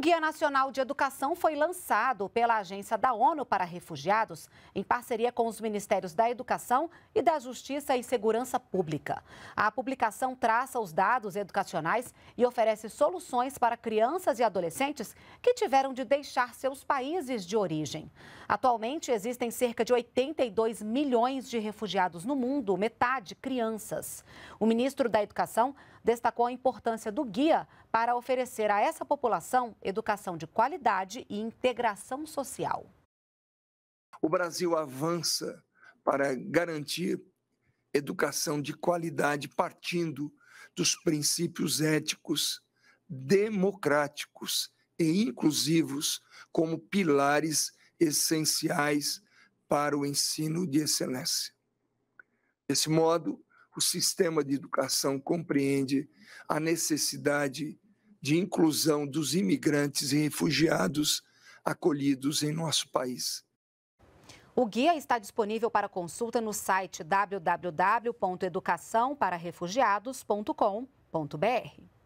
O Guia Nacional de Educação foi lançado pela Agência da ONU para Refugiados, em parceria com os Ministérios da Educação e da Justiça e Segurança Pública. A publicação traça os dados educacionais e oferece soluções para crianças e adolescentes que tiveram de deixar seus países de origem. Atualmente, existem cerca de 82 milhões de refugiados no mundo, metade crianças. O ministro da Educação destacou a importância do guia para oferecer a essa população educação de qualidade e integração social. O Brasil avança para garantir educação de qualidade partindo dos princípios éticos, democráticos e inclusivos como pilares essenciais para o ensino de excelência. Desse modo, o sistema de educação compreende a necessidade de inclusão dos imigrantes e refugiados acolhidos em nosso país. O guia está disponível para consulta no site www.educaçãopararefugiados.com.br.